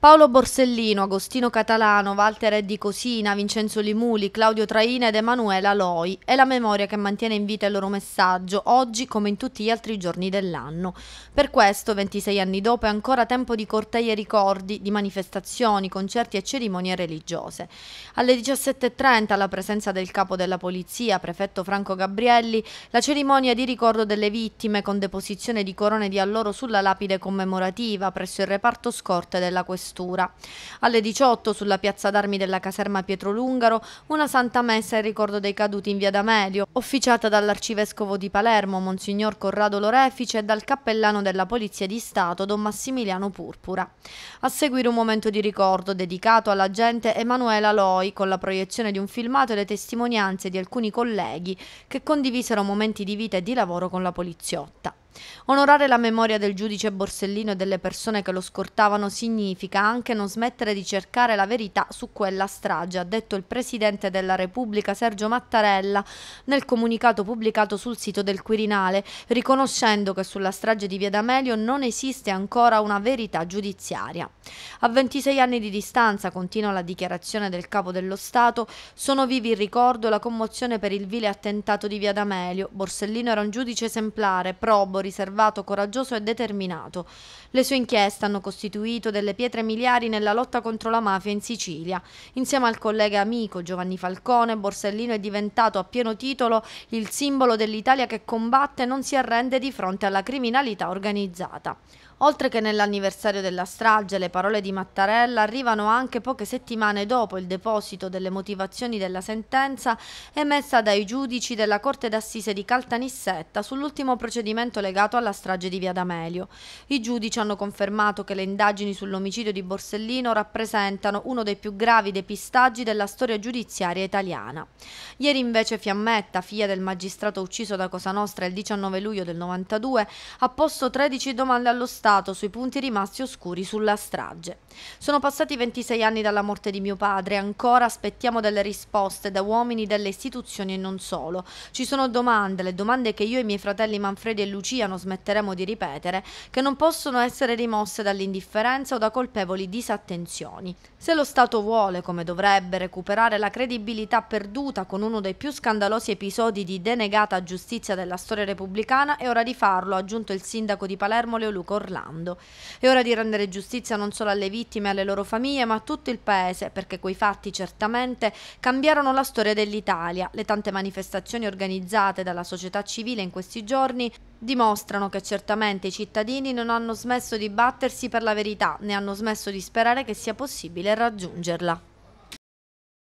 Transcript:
Paolo Borsellino, Agostino Catalano, Walter Eddi Cosina, Vincenzo Limuli, Claudio Traina ed Emanuela Loi è la memoria che mantiene in vita il loro messaggio, oggi come in tutti gli altri giorni dell'anno. Per questo, 26 anni dopo, è ancora tempo di cortei e ricordi, di manifestazioni, concerti e cerimonie religiose. Alle 17.30, alla presenza del capo della polizia, prefetto Franco Gabrielli, la cerimonia di ricordo delle vittime con deposizione di corone di alloro sulla lapide commemorativa presso il reparto scorte della questione questura. Alle 18 sulla piazza d'armi della caserma Pietro Lungaro una santa messa in ricordo dei caduti in via D'Amelio, officiata dall'arcivescovo di Palermo, Monsignor Corrado Lorefice e dal cappellano della Polizia di Stato, Don Massimiliano Purpura. A seguire un momento di ricordo dedicato all'agente Emanuela Loi con la proiezione di un filmato e le testimonianze di alcuni colleghi che condivisero momenti di vita e di lavoro con la poliziotta. Onorare la memoria del giudice Borsellino e delle persone che lo scortavano significa anche non smettere di cercare la verità su quella strage, ha detto il Presidente della Repubblica Sergio Mattarella nel comunicato pubblicato sul sito del Quirinale, riconoscendo che sulla strage di Via D'Amelio non esiste ancora una verità giudiziaria. A 26 anni di distanza, continua la dichiarazione del capo dello Stato, sono vivi il ricordo e la commozione per il vile attentato di Via D'Amelio. Borsellino era un giudice esemplare, probori, riservato, coraggioso e determinato. Le sue inchieste hanno costituito delle pietre miliari nella lotta contro la mafia in Sicilia. Insieme al collega amico Giovanni Falcone, Borsellino è diventato a pieno titolo il simbolo dell'Italia che combatte e non si arrende di fronte alla criminalità organizzata. Oltre che nell'anniversario della strage, le parole di Mattarella arrivano anche poche settimane dopo il deposito delle motivazioni della sentenza emessa dai giudici della Corte d'Assise di Caltanissetta sull'ultimo procedimento legato alla strage di Via D'Amelio. I giudici hanno confermato che le indagini sull'omicidio di Borsellino rappresentano uno dei più gravi depistaggi della storia giudiziaria italiana. Ieri invece Fiammetta, figlia del magistrato ucciso da Cosa Nostra il 19 luglio del 92, ha posto 13 domande allo Stato stato sui punti rimasti oscuri sulla strage. Sono passati 26 anni dalla morte di mio padre, ancora aspettiamo delle risposte da uomini delle istituzioni e non solo. Ci sono domande, le domande che io e i miei fratelli Manfredi e Lucia non smetteremo di ripetere, che non possono essere rimosse dall'indifferenza o da colpevoli disattenzioni. Se lo Stato vuole, come dovrebbe, recuperare la credibilità perduta con uno dei più scandalosi episodi di denegata giustizia della storia repubblicana, è ora di farlo, ha aggiunto il sindaco di Palermo Leoluco Orlando parlando. È ora di rendere giustizia non solo alle vittime e alle loro famiglie, ma a tutto il Paese, perché quei fatti certamente cambiarono la storia dell'Italia. Le tante manifestazioni organizzate dalla società civile in questi giorni dimostrano che certamente i cittadini non hanno smesso di battersi per la verità, né hanno smesso di sperare che sia possibile raggiungerla.